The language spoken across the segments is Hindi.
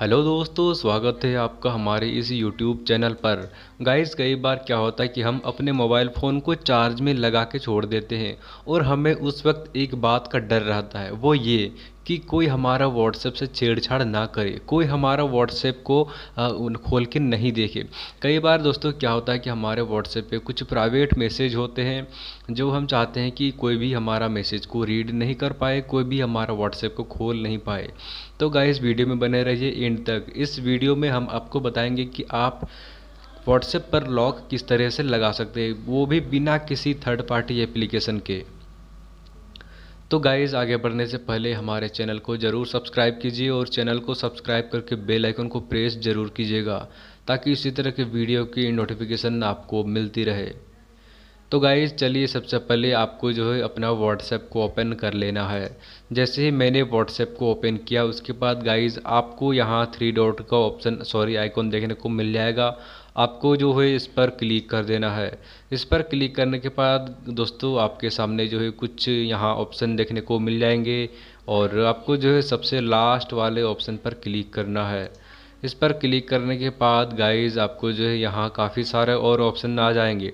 हेलो दोस्तों स्वागत है आपका हमारे इस यूट्यूब चैनल पर गाइस कई बार क्या होता है कि हम अपने मोबाइल फ़ोन को चार्ज में लगा के छोड़ देते हैं और हमें उस वक्त एक बात का डर रहता है वो ये कि कोई हमारा व्हाट्सएप से छेड़छाड़ ना करे कोई हमारा व्हाट्सएप को खोल के नहीं देखे कई बार दोस्तों क्या होता है कि हमारे व्हाट्सएप पे कुछ प्राइवेट मैसेज होते हैं जो हम चाहते हैं कि कोई भी हमारा मैसेज को रीड नहीं कर पाए कोई भी हमारा व्हाट्सएप को खोल नहीं पाए तो गाइस वीडियो में बने रहिए एंड तक इस वीडियो में हम आपको बताएँगे कि आप व्हाट्सएप पर लॉक किस तरह से लगा सकते हैं वो भी बिना किसी थर्ड पार्टी एप्लीकेशन के तो गाइज़ आगे बढ़ने से पहले हमारे चैनल को ज़रूर सब्सक्राइब कीजिए और चैनल को सब्सक्राइब करके बेल आइकन को प्रेस ज़रूर कीजिएगा ताकि इसी तरह के वीडियो की नोटिफिकेशन आपको मिलती रहे तो गाइज़ चलिए सबसे पहले आपको जो है अपना व्हाट्सएप को ओपन कर लेना है जैसे ही मैंने व्हाट्सएप को ओपन किया उसके बाद गाइज़ आपको यहाँ थ्री डॉट का ऑप्शन सॉरी आइकॉन देखने को मिल जाएगा आपको जो है इस पर क्लिक कर देना है इस पर क्लिक करने के बाद दोस्तों आपके सामने जो है कुछ यहाँ ऑप्शन देखने को मिल जाएंगे और आपको जो है सबसे लास्ट वाले ऑप्शन पर क्लिक करना है इस पर क्लिक करने के बाद गाइस आपको जो है यहाँ काफ़ी सारे और ऑप्शन आ जाएंगे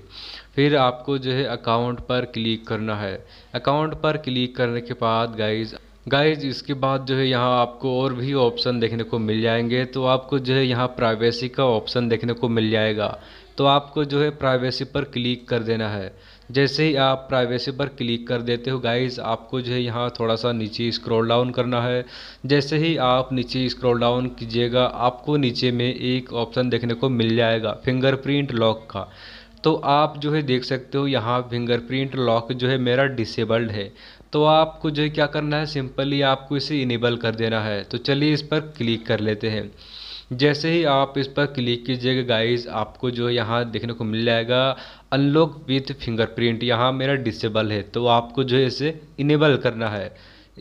फिर आपको जो है अकाउंट पर क्लिक करना है अकाउंट पर क्लिक करने के बाद गाइज़ गाइज इसके बाद जो है यहाँ आपको और भी ऑप्शन देखने को मिल जाएंगे तो आपको जो है यहाँ प्राइवेसी का ऑप्शन देखने को मिल जाएगा तो आपको जो है प्राइवेसी पर क्लिक कर देना है जैसे ही आप प्राइवेसी पर क्लिक कर देते हो गाइस आपको जो है यहाँ थोड़ा सा नीचे स्क्रॉल डाउन करना है जैसे ही आप नीचे स्क्रॉल डाउन कीजिएगा आपको नीचे में एक ऑप्शन देखने को मिल जाएगा फिंगरप्रिंट लॉक का तो आप जो है देख सकते हो यहाँ फिंगरप्रिंट लॉक जो है मेरा डिसेबल्ड है तो आपको जो है क्या करना है सिंपली आपको इसे इनेबल कर देना है तो चलिए इस पर क्लिक कर लेते हैं जैसे ही आप इस पर क्लिक कीजिएगा गाइस आपको जो यहाँ देखने को मिल जाएगा अनलॉक विथ फिंगरप्रिंट यहाँ मेरा डिसेबल है तो आपको जो है इसे इनेबल करना है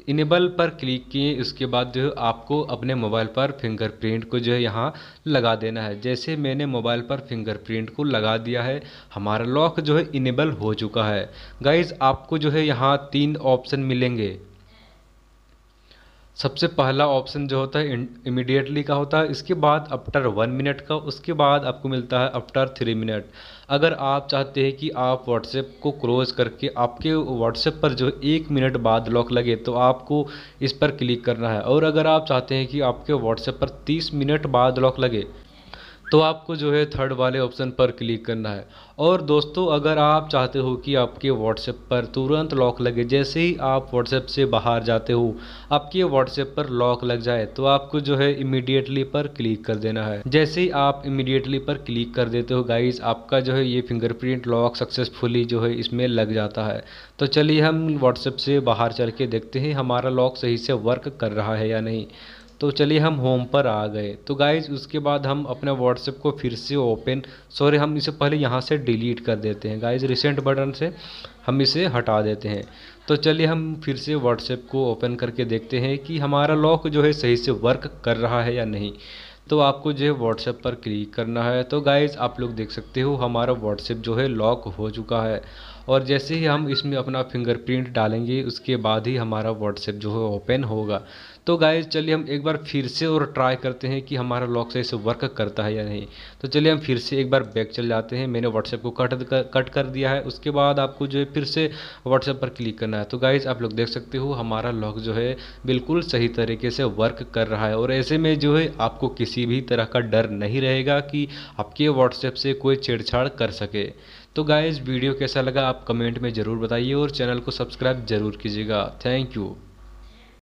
इनेबल पर क्लिक किए उसके बाद जो है आपको अपने मोबाइल पर फिंगरप्रिंट को जो है यहाँ लगा देना है जैसे मैंने मोबाइल पर फिंगरप्रिंट को लगा दिया है हमारा लॉक जो है इनेबल हो चुका है गाइज़ आपको जो है यहाँ तीन ऑप्शन मिलेंगे सबसे पहला ऑप्शन जो होता है इमिडिएटली का होता है इसके बाद आफ्टर वन मिनट का उसके बाद आपको मिलता है आफ्टर थ्री मिनट अगर आप चाहते हैं कि आप व्हाट्सएप को क्लोज करके आपके व्हाट्सएप पर जो एक मिनट बाद लॉक लगे तो आपको इस पर क्लिक करना है और अगर आप चाहते हैं कि आपके व्हाट्सएप पर तीस मिनट बाद लॉक लगे तो आपको जो है थर्ड वाले ऑप्शन पर क्लिक करना है और दोस्तों अगर आप चाहते हो कि आपके व्हाट्सएप पर तुरंत लॉक लगे जैसे ही आप व्हाट्सएप से बाहर जाते हो आपके व्हाट्सएप पर लॉक लग जाए तो आपको जो है इमीडिएटली पर क्लिक कर देना है जैसे ही आप इमिडिएटली पर क्लिक कर देते हो गाइज आपका जो है ये फिंगरप्रिंट लॉक सक्सेसफुली जो है इसमें लग जाता है तो चलिए हम व्हाट्सएप से बाहर चल के देखते हैं हमारा लॉक सही से वर्क कर रहा है या नहीं तो चलिए हम होम पर आ गए तो गाइज़ उसके बाद हम अपने व्हाट्सएप को फिर से ओपन सॉरी हम इसे पहले यहाँ से डिलीट कर देते हैं गाइज़ रिसेंट बटन से हम इसे हटा देते हैं तो चलिए हम फिर से व्हाट्सएप को ओपन करके देखते हैं कि हमारा लॉक जो है सही से वर्क कर रहा है या नहीं तो आपको जो है व्हाट्सएप पर क्लिक करना है तो गाइज़ आप लोग देख सकते हो हमारा व्हाट्सएप जो है लॉक हो चुका है और जैसे ही हम इसमें अपना फिंगरप्रिंट डालेंगे उसके बाद ही हमारा व्हाट्सएप जो है ओपन होगा तो गाइज चलिए हम एक बार फिर से और ट्राई करते हैं कि हमारा लॉक सही से वर्क करता है या नहीं तो चलिए हम फिर से एक बार बैक चल जाते हैं मैंने व्हाट्सएप को कट कर, कट कर दिया है उसके बाद आपको जो है फिर से व्हाट्सएप पर क्लिक करना है तो गाइज आप लोग देख सकते हो हमारा लॉक जो है बिल्कुल सही तरीके से वर्क कर रहा है और ऐसे में जो है आपको किसी भी तरह का डर नहीं रहेगा कि आपके व्हाट्सएप से कोई छेड़छाड़ कर सके तो गाइज़ वीडियो कैसा लगा आप कमेंट में ज़रूर बताइए और चैनल को सब्सक्राइब ज़रूर कीजिएगा थैंक यू